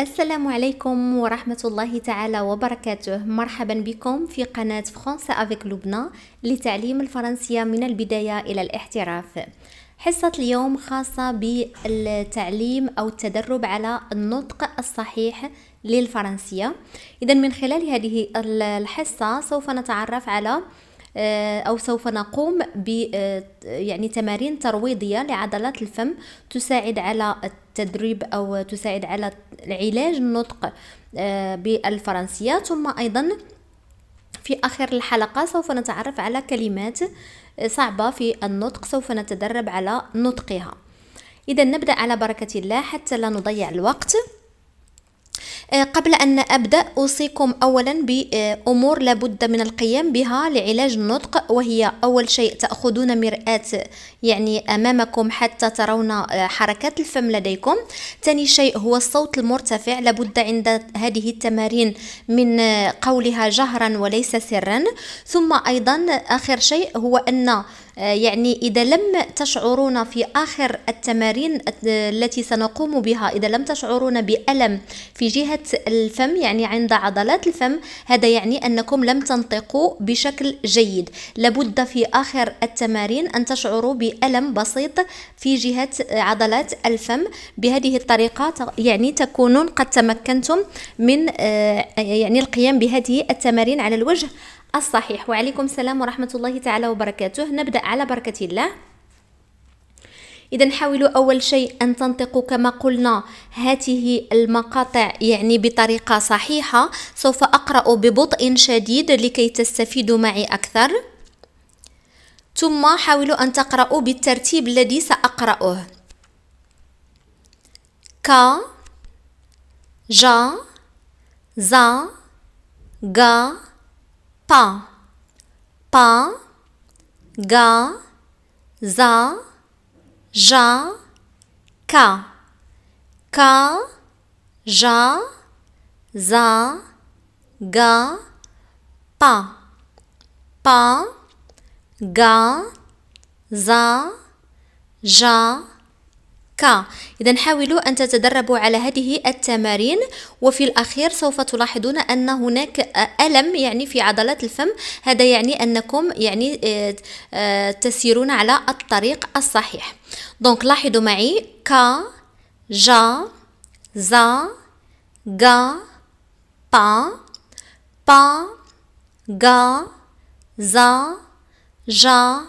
السلام عليكم ورحمة الله تعالى وبركاته مرحبا بكم في قناة فرنسا أفيك لبنى لتعليم الفرنسية من البداية إلى الاحتراف حصة اليوم خاصة بالتعليم أو التدرب على النطق الصحيح للفرنسية إذا من خلال هذه الحصة سوف نتعرف على آه، أو سوف نقوم ب آه، يعني تمارين ترويضية لعضلات الفم تساعد على التدريب أو تساعد على علاج النطق آه، بالفرنسية ثم أيضا في آخر الحلقة سوف نتعرف على كلمات صعبة في النطق سوف نتدرب على نطقها إذا نبدأ على بركة الله حتى لا نضيع الوقت آه، قبل أن أبدأ أوصيكم أولا بأمور لابد من القيام بها لعلاج النطق وهي أول شيء تأخذون مرآة يعني أمامكم حتى ترون آه، حركات الفم لديكم ثاني شيء هو الصوت المرتفع لابد عند هذه التمارين من آه، قولها جهرا وليس سرا ثم أيضا آخر شيء هو أن آه، يعني إذا لم تشعرون في آخر التمارين التي سنقوم بها إذا لم تشعرون بألم في جهة الفم يعني عند عضلات الفم هذا يعني أنكم لم تنطقوا بشكل جيد لابد في آخر التمارين أن تشعروا بألم بسيط في جهة عضلات الفم بهذه الطريقة يعني تكونون قد تمكنتم من آه، يعني القيام بهذه التمارين على الوجه الصحيح وعليكم السلام ورحمة الله تعالى وبركاته نبدأ على بركة الله إذا حاولوا أول شيء أن تنطقوا كما قلنا هذه المقاطع يعني بطريقة صحيحة سوف أقرأ ببطء شديد لكي تستفيدوا معي أكثر ثم حاولوا أن تقرأوا بالترتيب الذي سأقرأه كا جا زا غا pas, ga, za, ja, ka, ka, ja, za, ga, pa, pa, ga, za, ja, ك إذا حاولوا أن تتدربوا على هذه التمارين وفي الأخير سوف تلاحظون أن هناك ألم يعني في عضلات الفم هذا يعني أنكم يعني آه، آه، تسيرون على الطريق الصحيح دونك لاحظوا معي ك جا زا غا با با غا زا جا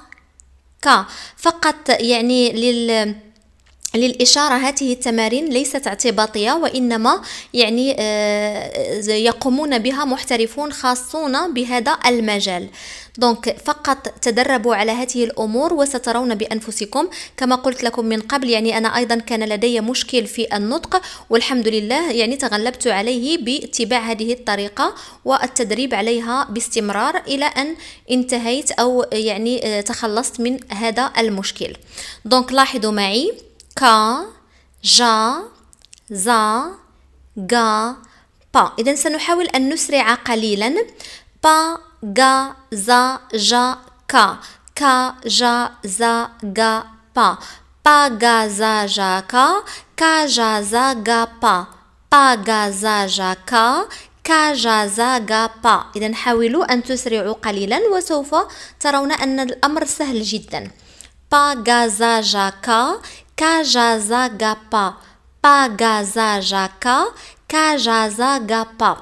كا فقط يعني لل للإشارة هذه التمارين ليست اعتباطية وإنما يعني آه، آه، يقومون بها محترفون خاصون بهذا المجال دونك فقط تدربوا على هذه الأمور وسترون بأنفسكم كما قلت لكم من قبل يعني أنا أيضا كان لدي مشكل في النطق والحمد لله يعني تغلبت عليه باتباع هذه الطريقة والتدريب عليها باستمرار إلى أن انتهيت أو يعني آه، تخلصت من هذا المشكل دونك لاحظوا معي كا جا زا غا با إذا سنحاول أن نسرع قليلا با غا زا جا كا كا جا زا غا با با غا زا جا كا كا جا زا غا با با غا زا جا كا كا جا زا با إذا حاولوا أن تسرعوا قليلا وسوف ترون أن الأمر سهل جدا با جا زا كا كاجازاغابا باغازاجاكا كاجازاغابا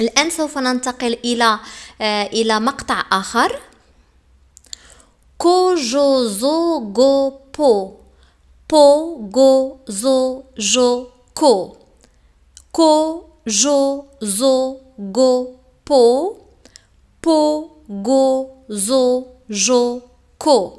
الآن سوف ننتقل إلى آه، إلى مقطع آخر كوجوزوغوبو بو غو زو جو كو كو جو زو غو بو بو غو زو جو كو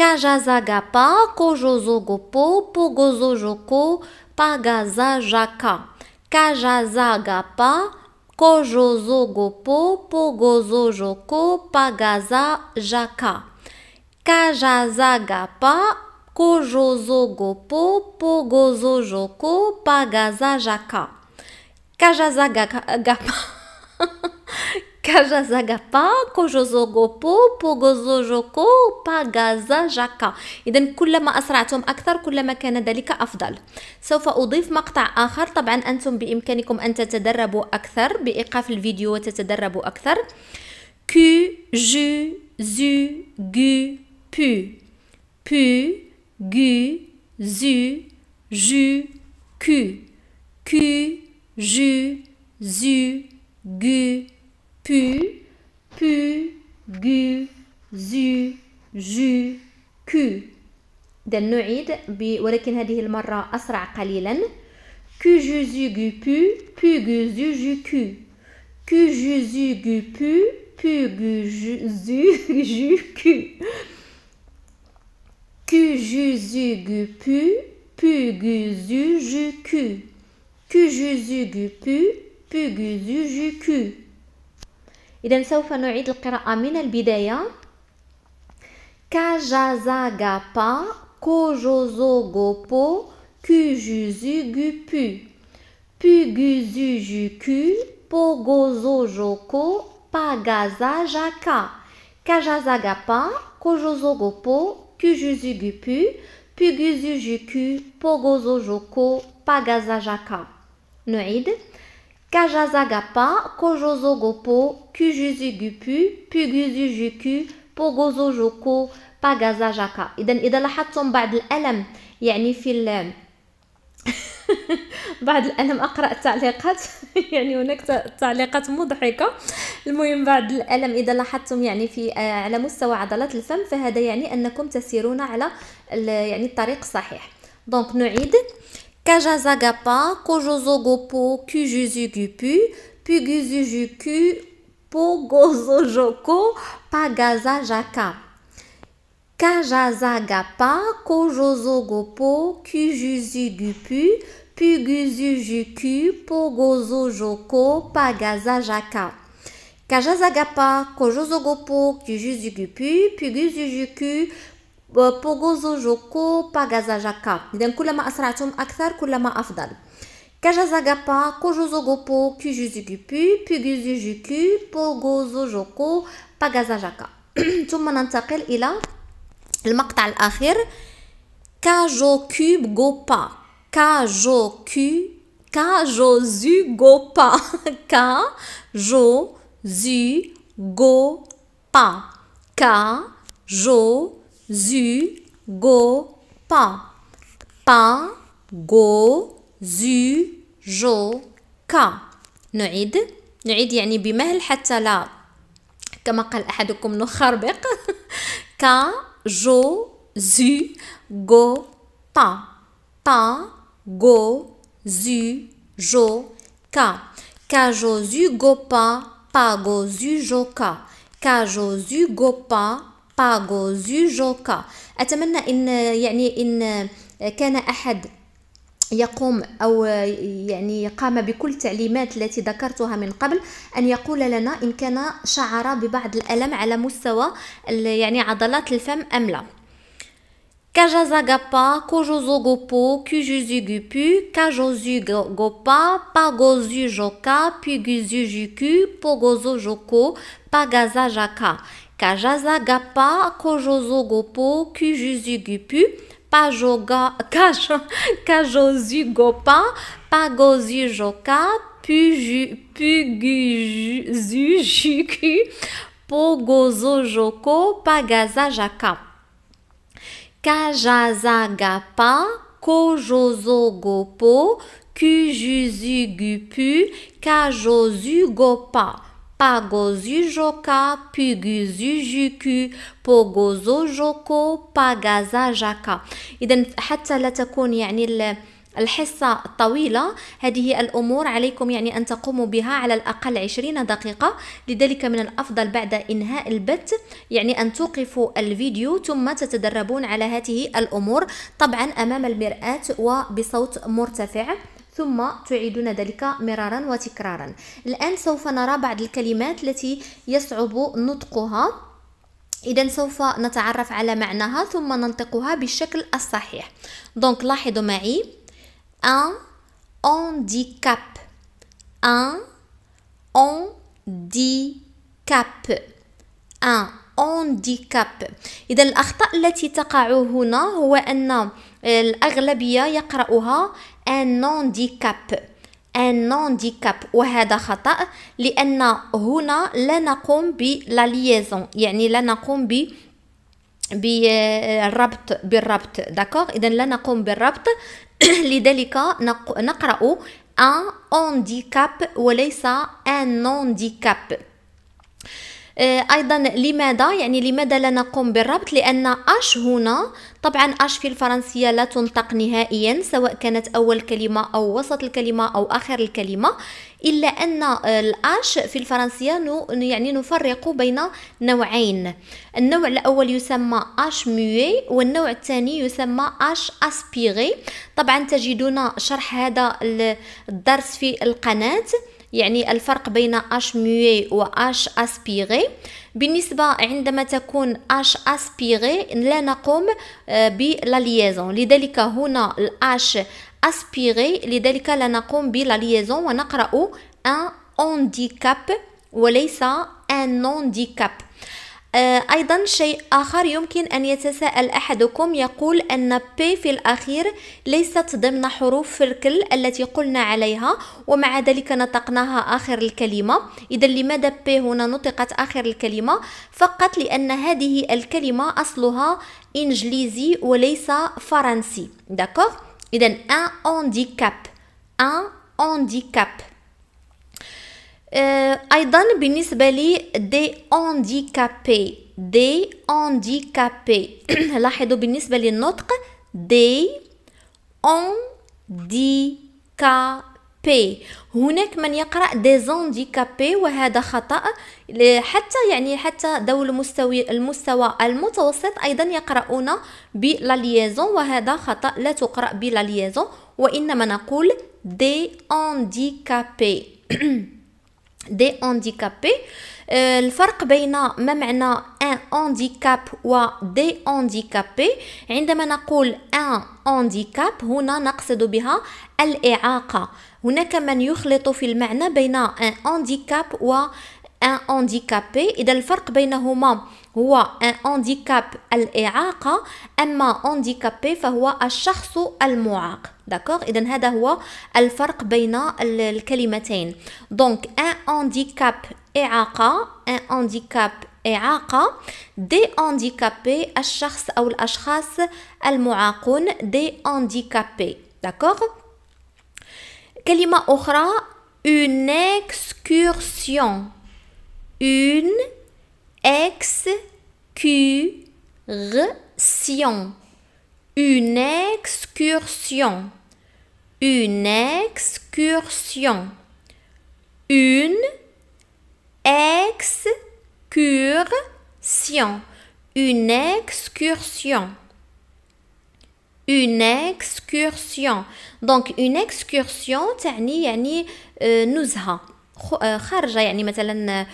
Cajazagapá, Cojozogopô, Pogozojocô, Pagazajacá. Cajazagapá, Cojozogopô, Pogozojocô, Pagazajacá. Cajazagapá, pagaza jaka. Kajazaga pa كاجازاغابا كوجوزوغوبو بوغوزوجوكو باغازاجاكا إذا كلما أسرعتم أكثر كلما كان ذلك أفضل سوف أضيف مقطع آخر طبعا أنتم بإمكانكم أن تتدربوا أكثر بإيقاف الفيديو وتتدربوا أكثر كو جو زو جو بو بو جو زو جو كو كو جو زو جو pu, pu, gu, zu, ju, ku. إذا نعيد ولكن هذه المرة أسرع قليلا كو جو زو جو بو بو جو زو جو كو كو جو زو جو بو بو جو زو جو كو كو جو زو جو بو بو جو زو جو كو كو جو زو جو بو بو جو زو جو كو إذا سوف نعيد القراءة من البداية كاجازاغابا كوجوزوغوبو كوجوزوغوبو بوغوزوجوكو بوغوزوجوكو باغازاجاكا كاجازاغابا كوجوزوغوبو كوجوزوغوبو بوغوزوجوكو بوغوزوجوكو باغازاجاكا نعيد Kajazagapa, Kojozogopo, Kujuzugupu, Puguzujuku, Pogozojoko, Pagazajaka. إذا إذا لاحظتم بعض الألم يعني في ال بعد الالم اقرا التعليقات يعني هناك تعليقات مضحكه المهم بعد الالم اذا لاحظتم يعني في آه، على مستوى عضلات الفم فهذا يعني انكم تسيرون على يعني الطريق الصحيح دونك نعيد Kajazagapa, Kojozogopo, Kujuzugupu, Puguzujuku, Pogozojoko, Pagazajaka. Kajazagapa, Kojozogopo, Kujuzugupu, Puguzujuku, Pogozojoko, Pagazajaka. Kajazagapa, Kojozogopo, Kujuzugupu, Puguzujuku, بوغوزو جوكو باغازا جاكا إذا كلما أسرعتم أكثر كلما أفضل جابا كوجوزو غوبو كيجوزو غوبو بيغوزو جوكو بوغوزو جوكو باغازا جاكا ثم ننتقل إلى المقطع الأخير كاجو كوب غوبا كاجو كوب كاجو زو غوبا كاجو زو غوبا كاجو زو جو با با جو زو جو كا نعيد نعيد يعني بمهل حتى لا كما قال أحدكم نخربق كا جو زو جو با با جو زو جو كا كا جو زو جو با با جو زو جو كا كا جو زو جو با باغو زوجوكا اتمنى ان يعني ان كان احد يقوم او يعني قام بكل التعليمات التي ذكرتها من قبل ان يقول لنا ان كان شعر ببعض الالم على مستوى يعني عضلات الفم ام لا كاجازاغابا كوجوزوغوبو كوجوزوغوبو كاجوزوغوبا باغوزوجوكا بيغوزوجوكو بوغوزوجوكو باغازاجاكا Kajazagapa Kojozogopo Kujuzugupu Pajoga Kajozugopa Pagozujoka Puguzujuku Pogozojoko Pagazajaka Kajazagapa Kojozogopo Kujuzugupu Kajozugopa pagozujoka, puguzujuku, pogozojoko, pagazajaka إذا حتى لا تكون يعني الحصة الطويلة هذه الأمور عليكم يعني أن تقوموا بها على الأقل 20 دقيقة لذلك من الأفضل بعد إنهاء البث يعني أن توقفوا الفيديو ثم تتدربون على هذه الأمور طبعا أمام المرآة وبصوت مرتفع ثم تعيدون ذلك مرارا وتكرارا الآن سوف نرى بعض الكلمات التي يصعب نطقها إذا سوف نتعرف على معناها ثم ننطقها بالشكل الصحيح دونك لاحظوا معي un handicap un handicap un handicap إذا الأخطاء التي تقع هنا هو أن الأغلبية يقرأها ان هانديكاب ان handicap وهذا خطأ لأن هنا لا نقوم بلاليزون يعني لا نقوم ب بالربط بالربط داكوغ اذا لا نقوم بالربط لذلك نقرا ان handicap وليس ان هانديكاب آه، ايضا لماذا يعني لماذا لا نقوم بالربط لان اش هنا طبعا اش في الفرنسيه لا تنطق نهائيا سواء كانت اول كلمه او وسط الكلمه او اخر الكلمه الا ان آه، الاش في الفرنسيه يعني نفرق بين نوعين النوع الاول يسمى اش موي والنوع الثاني يسمى اش اسبيغي طبعا تجدون شرح هذا الدرس في القناه يعني الفرق بين اش موي و اش اسبيغي بالنسبة عندما تكون اش اسبيغي لا نقوم آه، بلا لذلك هنا الاش اسبيغي لذلك لا نقوم بلا ونقرأ ان handicap وليس ان اونديكاب آه، أيضا شيء آخر يمكن أن يتساءل أحدكم يقول أن بي في الأخير ليست ضمن حروف فركل التي قلنا عليها ومع ذلك نطقناها آخر الكلمة إذا لماذا بي هنا نطقت آخر الكلمة فقط لأن هذه الكلمة أصلها إنجليزي وليس فرنسي داكوغ إذا أن handicap أن handicap آه، ايضا بالنسبه لي دي اونديكابي دي اونديكابي لاحظوا بالنسبه للنطق دي اون دي كا بي هناك من يقرا دي ديزونديكابي وهذا خطا حتى يعني حتى ذوي المستوى المستوى المتوسط ايضا يقرؤون بلا ليزون وهذا خطا لا تقرا بلا ليزون وانما نقول دي اونديكابي دي هانديكابي الفرق بين ما معنى ان هانديكاب و دي هانديكابي عندما نقول ان هانديكاب هنا نقصد بها الإعاقة هناك من يخلط في المعنى بين ان هانديكاب و ان هانديكابي إذا الفرق بينهما un handicap qui est un handicap, un handicap est un handicap, un handicap est un handicap. D'accord Donc, c'est le différence entre les deux mots. Donc, un handicap est un handicap, un handicap des handicapés, le personne ou personnes qui des handicapés. D'accord Un autre une excursion. Une excursion. Excursion. Une excursion. Une excursion. Une excursion. Une excursion. Une excursion. Donc une excursion تعني nous نزهة nous يعني مثلا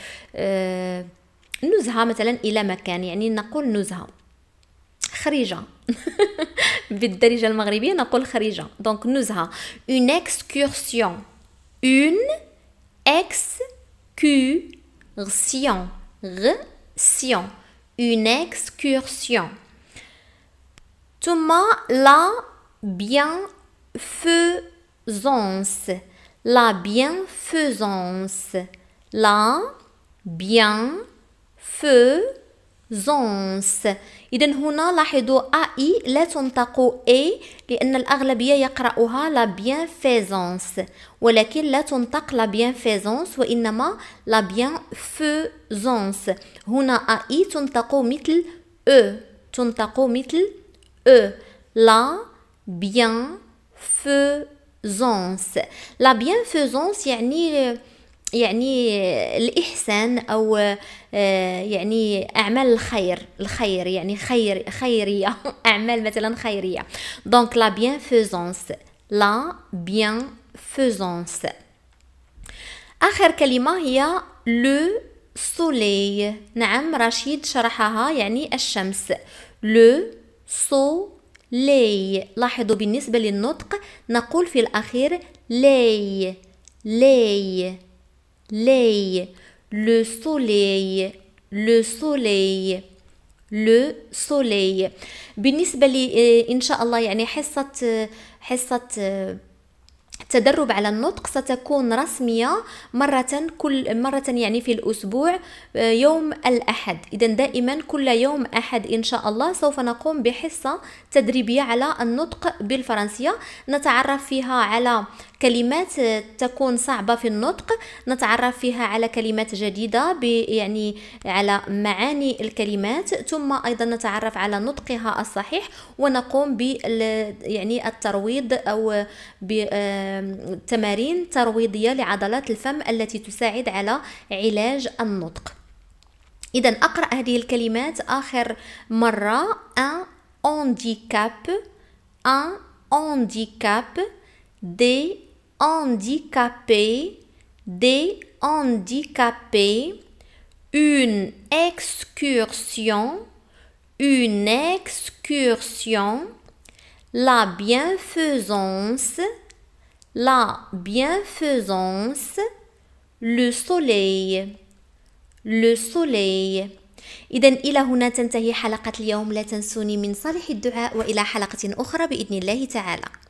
نزهة مثلا إلى مكان يعني نقول نزهة خريجة بالدارجة المغربية نقول خريجة دونك نزهة une excursion une excursion sion une excursion ثم la bienfaisance la bienfaisance la bienfaisance faisons إذا هنا لاحظوا اي لا تنطق اي لأن الأغلبية يقرأها لا بيان فيزونس ولكن لا تنطق لا بيان فيزونس وإنما لا بيان فيزونس هنا اي تنطق مثل او e، تنطق مثل او e. لا بيان فيزونس لا بيان فيزونس يعني يعني الإحسان أو آه، يعني أعمال الخير الخير يعني خير خيرية أعمال مثلا خيرية دونك لا بيان فيزونس لا بيان فيزونس آخر كلمة هي لو سولي نعم رشيد شرحها يعني الشمس لو سولي لاحظوا بالنسبة للنطق نقول في الأخير لي لي lei, le soleil, le soleil لو سولي بالنسبة لي آه، إن شاء الله يعني حصة آه، حصة التدرب آه، على النطق ستكون رسمية مرة كل مرة يعني في الأسبوع يوم الأحد إذا دائما كل يوم أحد إن شاء الله سوف نقوم بحصة تدريبية على النطق بالفرنسية نتعرف فيها على كلمات آه، تكون صعبة في النطق نتعرف فيها على كلمات جديدة يعني على معاني الكلمات ثم أيضا نتعرف على نطقها الصحيح ونقوم ب يعني الترويض أو بتمارين ترويضية لعضلات الفم التي تساعد على علاج النطق إذا أقرأ هذه الكلمات آخر مرة ان handicap ان handicap دي handicapé, des handicapés, une excursion, une excursion, la bienfaisance, la bienfaisance, le soleil, le soleil. إذا إلى هنا تنتهي حلقة اليوم لا تنسوني من صالح الدعاء وإلى حلقة أخرى بإذن الله تعالى